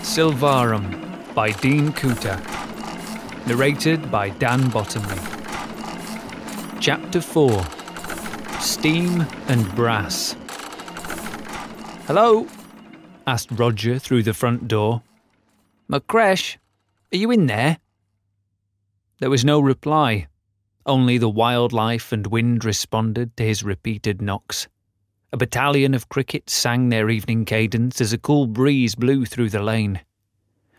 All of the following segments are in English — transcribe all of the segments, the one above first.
Silvarum by Dean Kuta. Narrated by Dan Bottomley. Chapter 4 Steam and Brass. Hello? asked Roger through the front door. McCresh, are you in there? There was no reply. Only the wildlife and wind responded to his repeated knocks. A battalion of crickets sang their evening cadence as a cool breeze blew through the lane.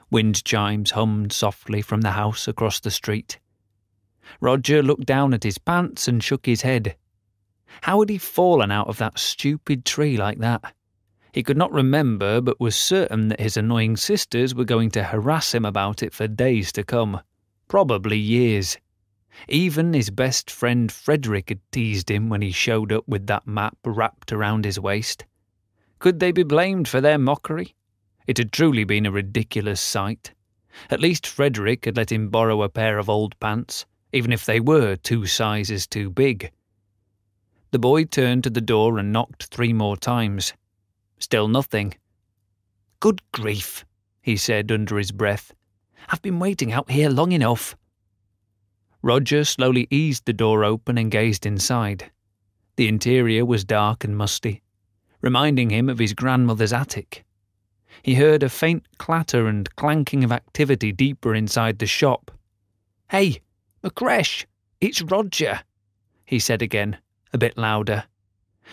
Wind chimes hummed softly from the house across the street. Roger looked down at his pants and shook his head. How had he fallen out of that stupid tree like that? He could not remember, but was certain that his annoying sisters were going to harass him about it for days to come, probably years. Even his best friend Frederick had teased him when he showed up with that map wrapped around his waist. Could they be blamed for their mockery? It had truly been a ridiculous sight. At least Frederick had let him borrow a pair of old pants, even if they were two sizes too big. The boy turned to the door and knocked three more times. Still nothing. Good grief, he said under his breath. I've been waiting out here long enough. Roger slowly eased the door open and gazed inside. The interior was dark and musty, reminding him of his grandmother's attic. He heard a faint clatter and clanking of activity deeper inside the shop. Hey, McCresh, it's Roger, he said again, a bit louder.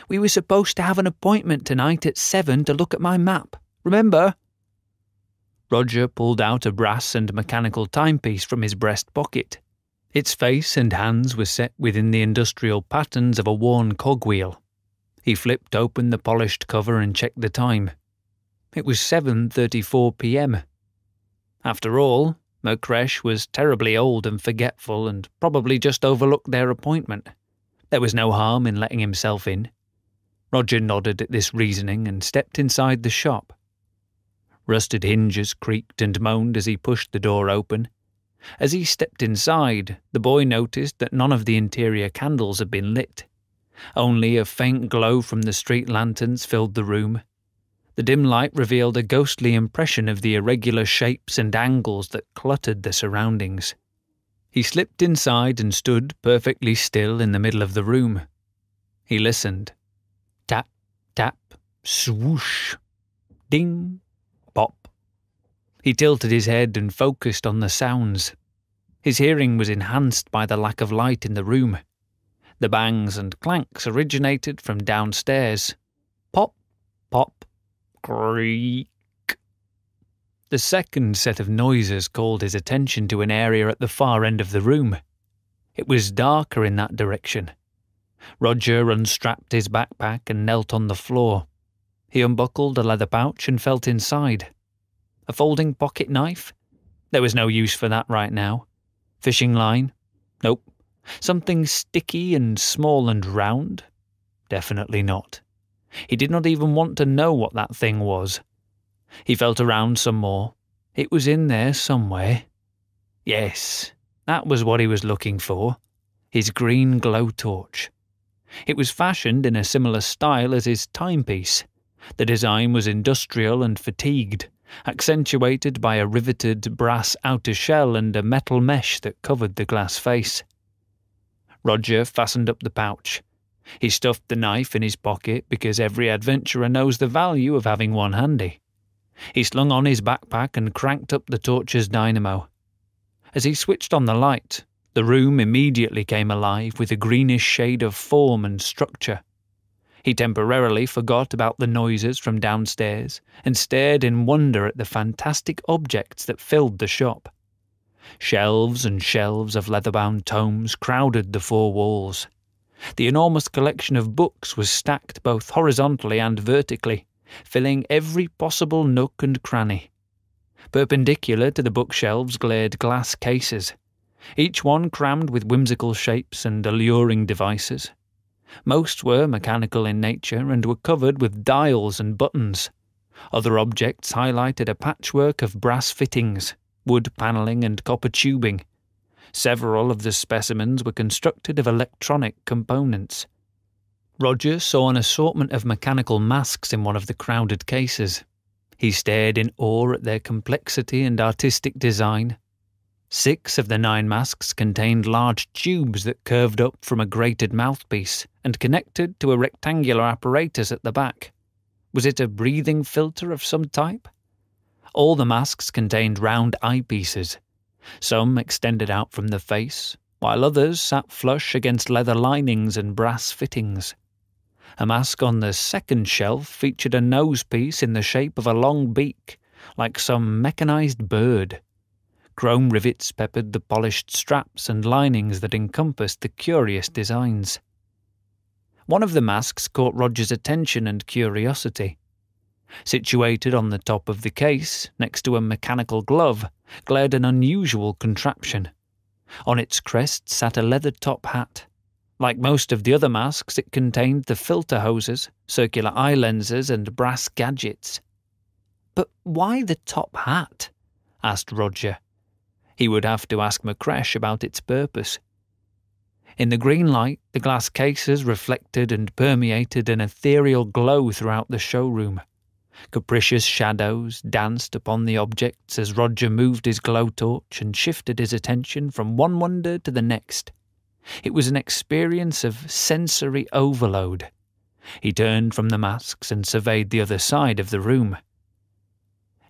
We were supposed to have an appointment tonight at seven to look at my map, remember? Roger pulled out a brass and mechanical timepiece from his breast pocket. Its face and hands were set within the industrial patterns of a worn cogwheel. He flipped open the polished cover and checked the time. It was 7:34 p.m. After all, Mokresh was terribly old and forgetful and probably just overlooked their appointment. There was no harm in letting himself in. Roger nodded at this reasoning and stepped inside the shop. Rusted hinges creaked and moaned as he pushed the door open, as he stepped inside, the boy noticed that none of the interior candles had been lit. Only a faint glow from the street lanterns filled the room. The dim light revealed a ghostly impression of the irregular shapes and angles that cluttered the surroundings. He slipped inside and stood perfectly still in the middle of the room. He listened. Tap, tap, swoosh. Ding, he tilted his head and focused on the sounds. His hearing was enhanced by the lack of light in the room. The bangs and clanks originated from downstairs. Pop, pop, creak. The second set of noises called his attention to an area at the far end of the room. It was darker in that direction. Roger unstrapped his backpack and knelt on the floor. He unbuckled a leather pouch and felt inside. A folding pocket knife? There was no use for that right now. Fishing line? Nope. Something sticky and small and round? Definitely not. He did not even want to know what that thing was. He felt around some more. It was in there somewhere. Yes, that was what he was looking for his green glow torch. It was fashioned in a similar style as his timepiece, the design was industrial and fatigued, accentuated by a riveted brass outer shell and a metal mesh that covered the glass face. Roger fastened up the pouch. He stuffed the knife in his pocket because every adventurer knows the value of having one handy. He slung on his backpack and cranked up the torch's dynamo. As he switched on the light, the room immediately came alive with a greenish shade of form and structure. He temporarily forgot about the noises from downstairs and stared in wonder at the fantastic objects that filled the shop. Shelves and shelves of leather bound tomes crowded the four walls. The enormous collection of books was stacked both horizontally and vertically, filling every possible nook and cranny. Perpendicular to the bookshelves glared glass cases, each one crammed with whimsical shapes and alluring devices. Most were mechanical in nature and were covered with dials and buttons. Other objects highlighted a patchwork of brass fittings, wood panelling, and copper tubing. Several of the specimens were constructed of electronic components. Roger saw an assortment of mechanical masks in one of the crowded cases. He stared in awe at their complexity and artistic design, Six of the nine masks contained large tubes that curved up from a grated mouthpiece and connected to a rectangular apparatus at the back. Was it a breathing filter of some type? All the masks contained round eyepieces. Some extended out from the face, while others sat flush against leather linings and brass fittings. A mask on the second shelf featured a nosepiece in the shape of a long beak, like some mechanized bird. Chrome rivets peppered the polished straps and linings that encompassed the curious designs. One of the masks caught Roger's attention and curiosity. Situated on the top of the case, next to a mechanical glove, glared an unusual contraption. On its crest sat a leather top hat. Like most of the other masks, it contained the filter hoses, circular eye lenses, and brass gadgets. But why the top hat? asked Roger. He would have to ask Macresh about its purpose. In the green light, the glass cases reflected and permeated an ethereal glow throughout the showroom. Capricious shadows danced upon the objects as Roger moved his glow torch and shifted his attention from one wonder to the next. It was an experience of sensory overload. He turned from the masks and surveyed the other side of the room.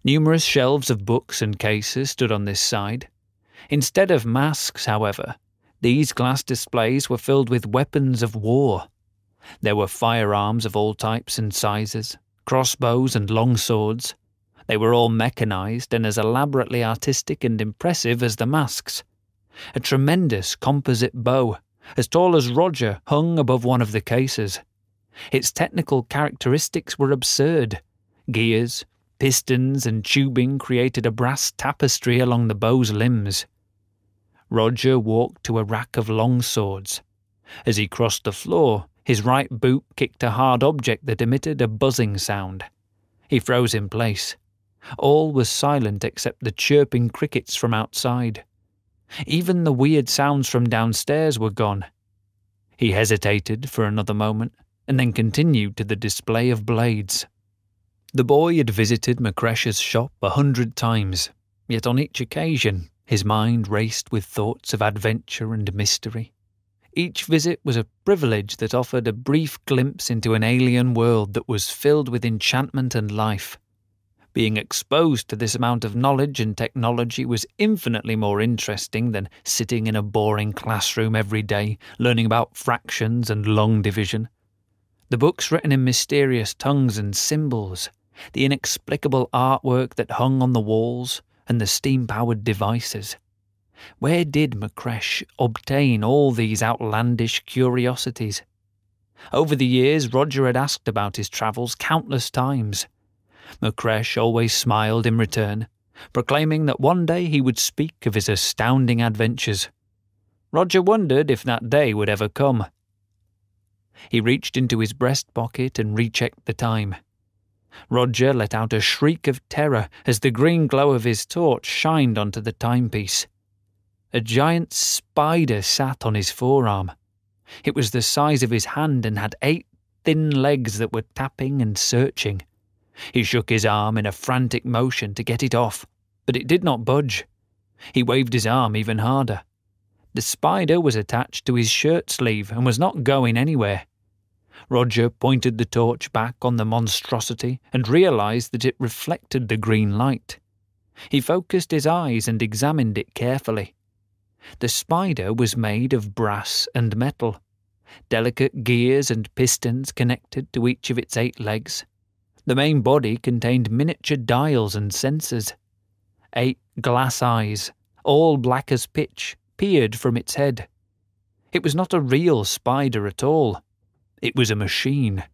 Numerous shelves of books and cases stood on this side, Instead of masks, however, these glass displays were filled with weapons of war. There were firearms of all types and sizes, crossbows and long swords. They were all mechanized and as elaborately artistic and impressive as the masks. A tremendous composite bow, as tall as Roger, hung above one of the cases. Its technical characteristics were absurd gears, Pistons and tubing created a brass tapestry along the bow's limbs. Roger walked to a rack of longswords. As he crossed the floor, his right boot kicked a hard object that emitted a buzzing sound. He froze in place. All was silent except the chirping crickets from outside. Even the weird sounds from downstairs were gone. He hesitated for another moment and then continued to the display of blades. The boy had visited Macresh's shop a hundred times, yet on each occasion his mind raced with thoughts of adventure and mystery. Each visit was a privilege that offered a brief glimpse into an alien world that was filled with enchantment and life. Being exposed to this amount of knowledge and technology was infinitely more interesting than sitting in a boring classroom every day, learning about fractions and long division. The books written in mysterious tongues and symbols the inexplicable artwork that hung on the walls, and the steam powered devices. Where did Macresh obtain all these outlandish curiosities? Over the years, Roger had asked about his travels countless times. Macresh always smiled in return, proclaiming that one day he would speak of his astounding adventures. Roger wondered if that day would ever come. He reached into his breast pocket and rechecked the time. Roger let out a shriek of terror as the green glow of his torch shined onto the timepiece. A giant spider sat on his forearm. It was the size of his hand and had eight thin legs that were tapping and searching. He shook his arm in a frantic motion to get it off, but it did not budge. He waved his arm even harder. The spider was attached to his shirt sleeve and was not going anywhere. Roger pointed the torch back on the monstrosity and realized that it reflected the green light. He focused his eyes and examined it carefully. The spider was made of brass and metal. Delicate gears and pistons connected to each of its eight legs. The main body contained miniature dials and sensors. Eight glass eyes, all black as pitch, peered from its head. It was not a real spider at all. It was a machine.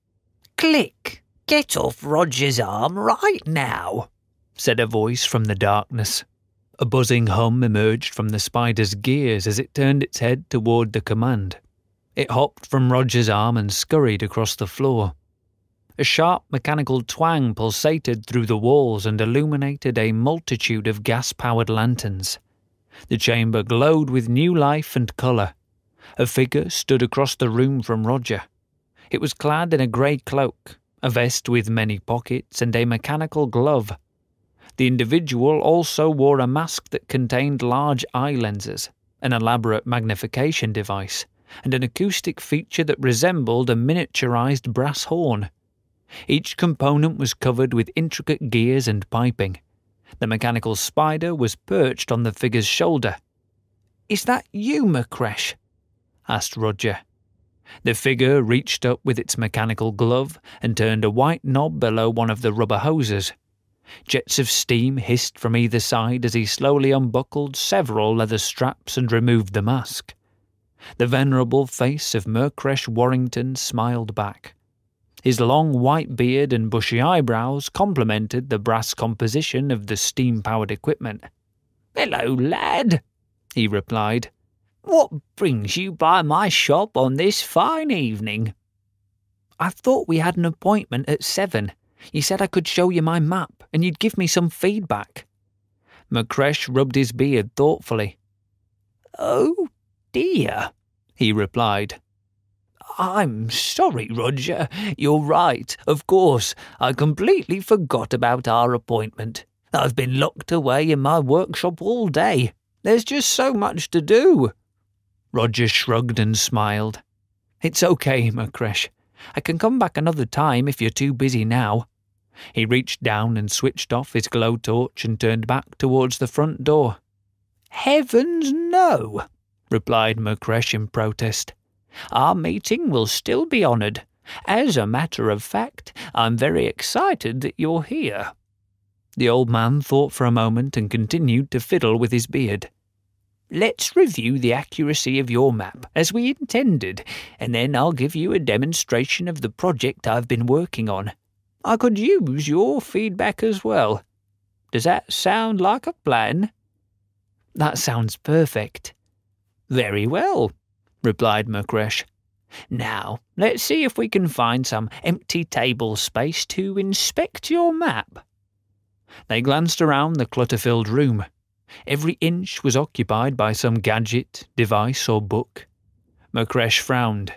Click! Get off Roger's arm right now, said a voice from the darkness. A buzzing hum emerged from the spider's gears as it turned its head toward the command. It hopped from Roger's arm and scurried across the floor. A sharp mechanical twang pulsated through the walls and illuminated a multitude of gas powered lanterns. The chamber glowed with new life and colour. A figure stood across the room from Roger. It was clad in a grey cloak, a vest with many pockets, and a mechanical glove. The individual also wore a mask that contained large eye lenses, an elaborate magnification device, and an acoustic feature that resembled a miniaturized brass horn. Each component was covered with intricate gears and piping. The mechanical spider was perched on the figure's shoulder. Is that you, Macresh? asked Roger. The figure reached up with its mechanical glove and turned a white knob below one of the rubber hoses. Jets of steam hissed from either side as he slowly unbuckled several leather straps and removed the mask. The venerable face of Murkresh Warrington smiled back. His long white beard and bushy eyebrows complemented the brass composition of the steam powered equipment. Hello, lad, he replied, what brings you by my shop on this fine evening? I thought we had an appointment at seven. You said I could show you my map and you'd give me some feedback. Macresh rubbed his beard thoughtfully. Oh dear, he replied. I'm sorry, Roger. You're right, of course. I completely forgot about our appointment. I've been locked away in my workshop all day. There's just so much to do. Roger shrugged and smiled. It's okay, Macresh. I can come back another time if you're too busy now. He reached down and switched off his glow torch and turned back towards the front door. Heavens no, replied Macresh in protest. Our meeting will still be honoured. As a matter of fact, I'm very excited that you're here. The old man thought for a moment and continued to fiddle with his beard. Let's review the accuracy of your map, as we intended, and then I'll give you a demonstration of the project I've been working on. I could use your feedback as well. Does that sound like a plan? That sounds perfect. Very well, replied Mukresh. Now, let's see if we can find some empty table space to inspect your map. They glanced around the clutter-filled room. Every inch was occupied by some gadget, device, or book. Mokresh frowned.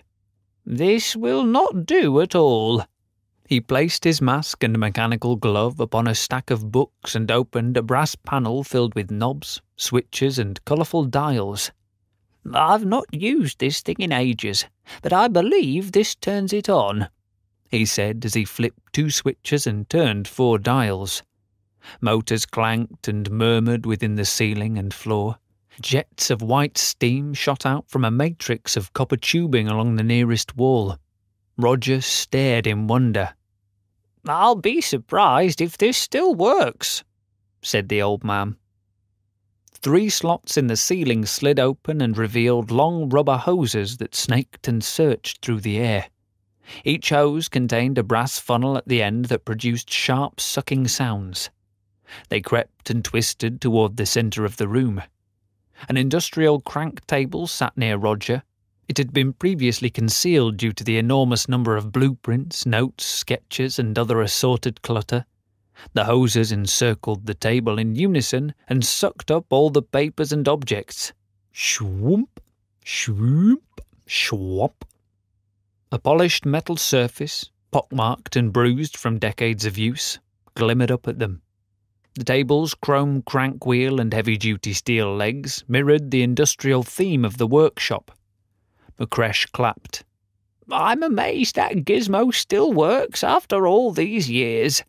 This will not do at all. He placed his mask and mechanical glove upon a stack of books and opened a brass panel filled with knobs, switches, and colourful dials. I've not used this thing in ages, but I believe this turns it on, he said as he flipped two switches and turned four dials. Motors clanked and murmured within the ceiling and floor. Jets of white steam shot out from a matrix of copper tubing along the nearest wall. Roger stared in wonder. I'll be surprised if this still works, said the old man. Three slots in the ceiling slid open and revealed long rubber hoses that snaked and searched through the air. Each hose contained a brass funnel at the end that produced sharp sucking sounds. They crept and twisted toward the center of the room. An industrial crank table sat near Roger. It had been previously concealed due to the enormous number of blueprints, notes, sketches, and other assorted clutter. The hoses encircled the table in unison and sucked up all the papers and objects. Shwoomp, shwoomp, shwop. A polished metal surface, pockmarked and bruised from decades of use, glimmered up at them. The table's chrome crank wheel and heavy duty steel legs mirrored the industrial theme of the workshop. Macresh clapped. I'm amazed that gizmo still works after all these years.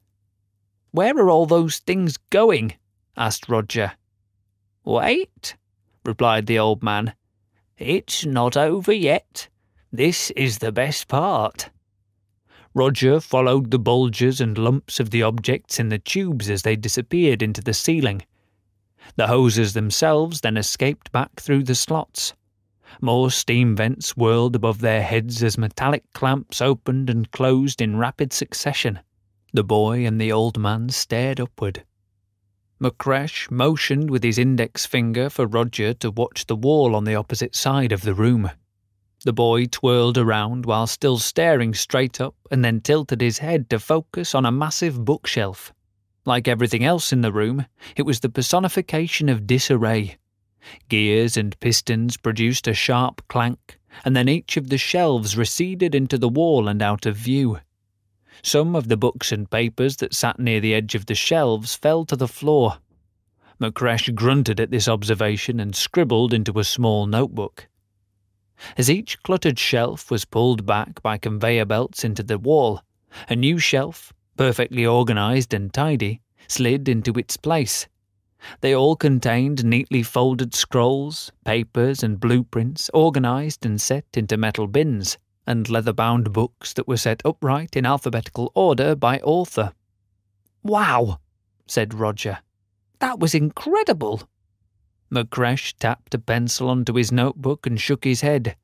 Where are all those things going? asked Roger. Wait, replied the old man. It's not over yet. This is the best part. Roger followed the bulges and lumps of the objects in the tubes as they disappeared into the ceiling. The hoses themselves then escaped back through the slots. More steam vents whirled above their heads as metallic clamps opened and closed in rapid succession. The boy and the old man stared upward. McCresh motioned with his index finger for Roger to watch the wall on the opposite side of the room. The boy twirled around while still staring straight up and then tilted his head to focus on a massive bookshelf. Like everything else in the room, it was the personification of disarray. Gears and pistons produced a sharp clank, and then each of the shelves receded into the wall and out of view. Some of the books and papers that sat near the edge of the shelves fell to the floor. Macresh grunted at this observation and scribbled into a small notebook. As each cluttered shelf was pulled back by conveyor belts into the wall, a new shelf, perfectly organized and tidy, slid into its place. They all contained neatly folded scrolls, papers, and blueprints organized and set into metal bins, and leather bound books that were set upright in alphabetical order by author. Wow, said Roger. That was incredible. Macresh tapped a pencil onto his notebook and shook his head.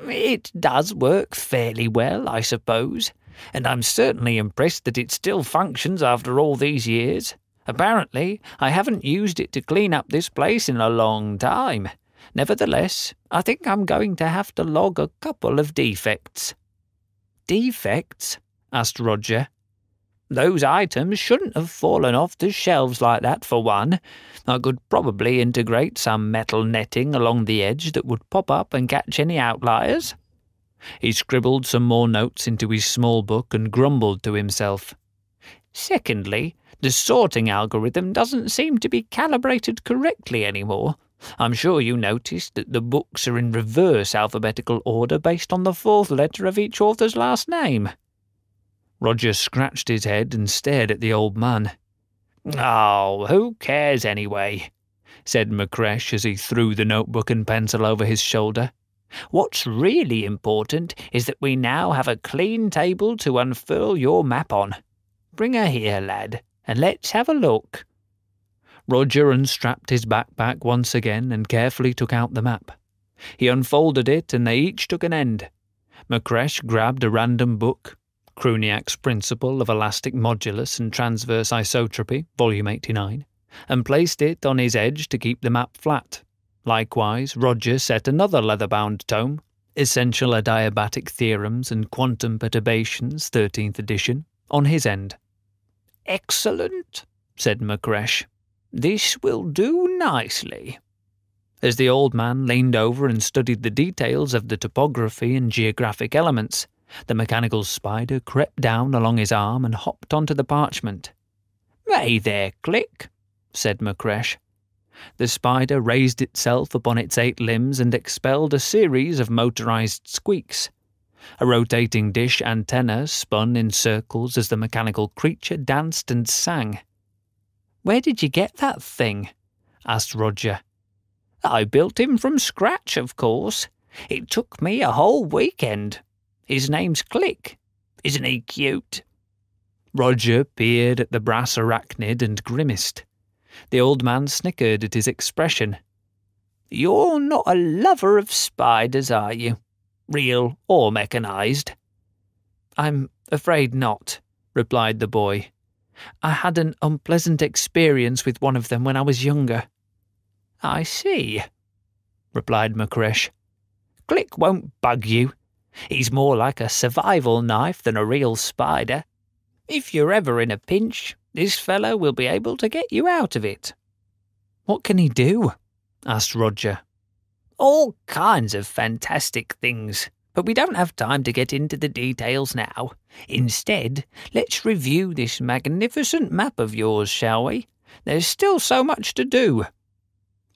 It does work fairly well, I suppose, and I'm certainly impressed that it still functions after all these years. Apparently, I haven't used it to clean up this place in a long time. Nevertheless, I think I'm going to have to log a couple of defects. Defects? asked Roger. Those items shouldn't have fallen off the shelves like that, for one. I could probably integrate some metal netting along the edge that would pop up and catch any outliers. He scribbled some more notes into his small book and grumbled to himself. Secondly, the sorting algorithm doesn't seem to be calibrated correctly anymore. I'm sure you noticed that the books are in reverse alphabetical order based on the fourth letter of each author's last name. Roger scratched his head and stared at the old man. Oh, who cares anyway? said Macresh as he threw the notebook and pencil over his shoulder. What's really important is that we now have a clean table to unfurl your map on. Bring her here, lad, and let's have a look. Roger unstrapped his backpack once again and carefully took out the map. He unfolded it and they each took an end. Macresh grabbed a random book, Kruniak's principle of elastic modulus and transverse isotropy, volume 89, and placed it on his edge to keep the map flat. Likewise, Roger set another leather-bound tome, Essential Adiabatic Theorems and Quantum Perturbations, 13th edition, on his end. Excellent, said Macresh. This will do nicely. As the old man leaned over and studied the details of the topography and geographic elements, the mechanical spider crept down along his arm and hopped onto the parchment. May there, Click, said Macresh. The spider raised itself upon its eight limbs and expelled a series of motorized squeaks. A rotating dish antenna spun in circles as the mechanical creature danced and sang. Where did you get that thing? asked Roger. I built him from scratch, of course. It took me a whole weekend. His name's Click. Isn't he cute? Roger peered at the brass arachnid and grimaced. The old man snickered at his expression. You're not a lover of spiders, are you? Real or mechanized? I'm afraid not, replied the boy. I had an unpleasant experience with one of them when I was younger. I see, replied Macresh. Click won't bug you. He's more like a survival knife than a real spider. If you're ever in a pinch, this fellow will be able to get you out of it. What can he do? asked Roger. All kinds of fantastic things, but we don't have time to get into the details now. Instead, let's review this magnificent map of yours, shall we? There's still so much to do.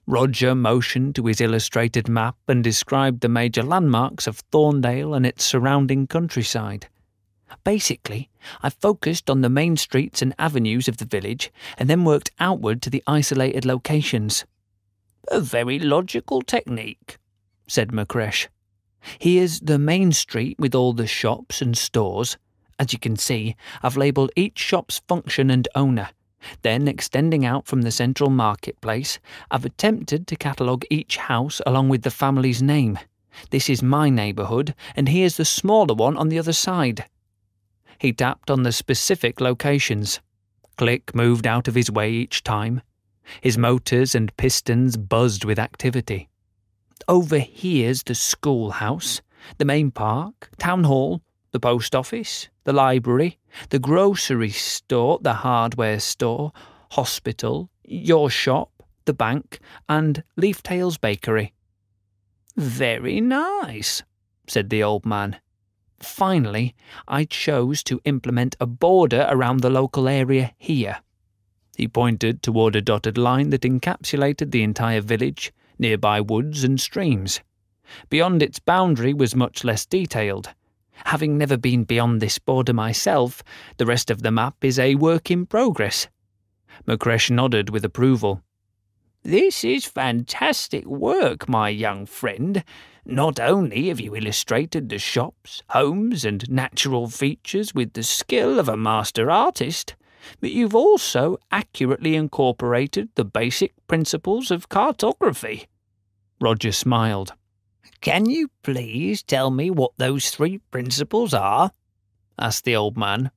Roger motioned to his illustrated map and described the major landmarks of Thorndale and its surrounding countryside. Basically, I focused on the main streets and avenues of the village and then worked outward to the isolated locations. A very logical technique, said Macresh. Here's the main street with all the shops and stores. As you can see, I've labelled each shop's function and owner – then extending out from the central marketplace, I've attempted to catalogue each house along with the family's name. This is my neighbourhood, and here's the smaller one on the other side. He tapped on the specific locations. Click moved out of his way each time. His motors and pistons buzzed with activity. Over here's the schoolhouse, the main park, town hall, the post office, the library, the grocery store, the hardware store, hospital, your shop, the bank, and Leaftail's bakery. Very nice, said the old man. Finally, I chose to implement a border around the local area here. He pointed toward a dotted line that encapsulated the entire village, nearby woods and streams. Beyond its boundary was much less detailed, Having never been beyond this border myself, the rest of the map is a work in progress. Macresh nodded with approval. This is fantastic work, my young friend. Not only have you illustrated the shops, homes, and natural features with the skill of a master artist, but you've also accurately incorporated the basic principles of cartography. Roger smiled. Can you please tell me what those three principles are? asked the old man.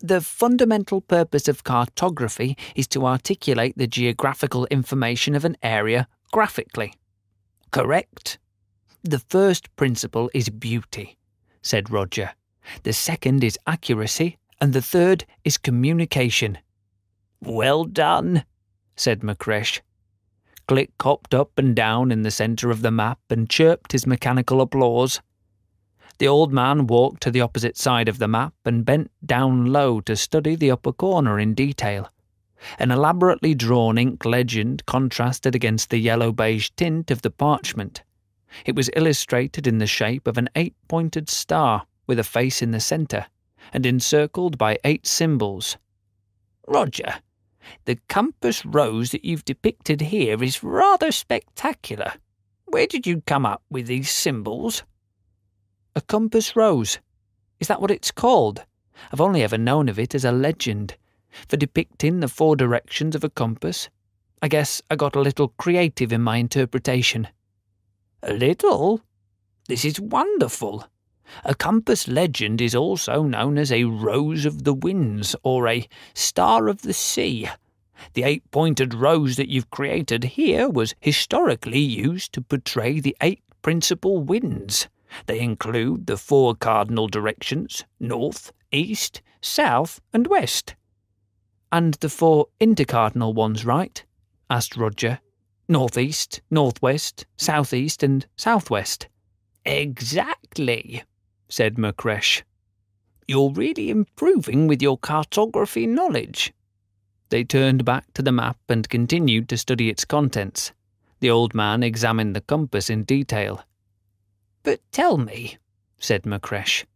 The fundamental purpose of cartography is to articulate the geographical information of an area graphically. Correct? The first principle is beauty, said Roger. The second is accuracy, and the third is communication. Well done, said Macresh. Chocolate copped up and down in the centre of the map and chirped his mechanical applause. The old man walked to the opposite side of the map and bent down low to study the upper corner in detail. An elaborately drawn ink legend contrasted against the yellow beige tint of the parchment. It was illustrated in the shape of an eight pointed star with a face in the centre and encircled by eight symbols. Roger, the compass rose that you've depicted here is rather spectacular. Where did you come up with these symbols? A compass rose. Is that what it's called? I've only ever known of it as a legend, for depicting the four directions of a compass. I guess I got a little creative in my interpretation. A little? This is wonderful. A compass legend is also known as a rose of the winds or a star of the sea. The eight pointed rose that you've created here was historically used to portray the eight principal winds. They include the four cardinal directions north, east, south, and west. And the four intercardinal ones, right? asked Roger. Northeast, northwest, southeast, and southwest. Exactly, said Macresh. You're really improving with your cartography knowledge. They turned back to the map and continued to study its contents. The old man examined the compass in detail. But tell me, said Macresh,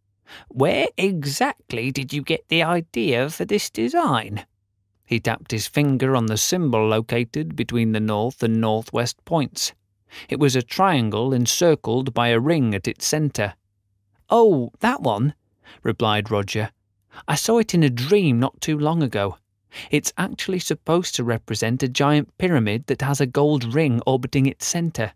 where exactly did you get the idea for this design? He tapped his finger on the symbol located between the north and northwest points. It was a triangle encircled by a ring at its centre. Oh, that one, replied Roger. I saw it in a dream not too long ago. It's actually supposed to represent a giant pyramid that has a gold ring orbiting its centre.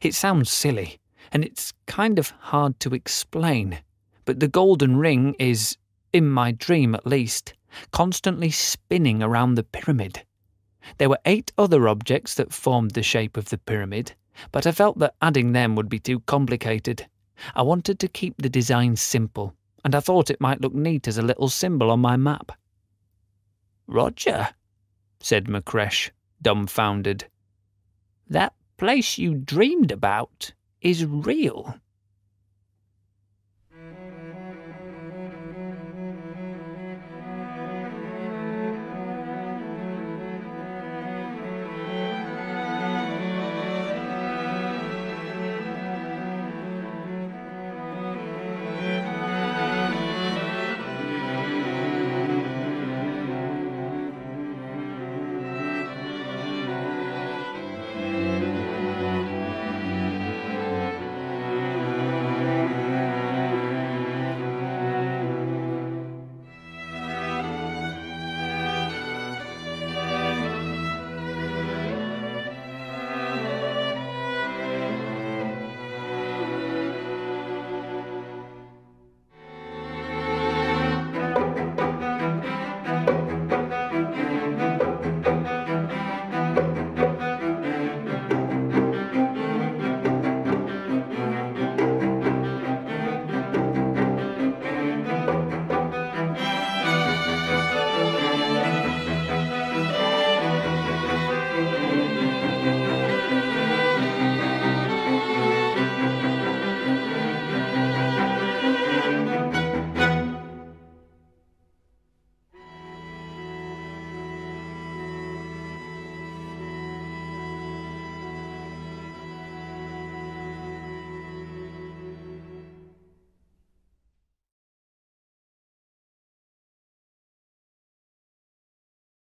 It sounds silly, and it's kind of hard to explain, but the golden ring is, in my dream at least, constantly spinning around the pyramid. There were eight other objects that formed the shape of the pyramid, but I felt that adding them would be too complicated, I wanted to keep the design simple, and I thought it might look neat as a little symbol on my map. Roger, said Macresh, dumbfounded. That place you dreamed about is real.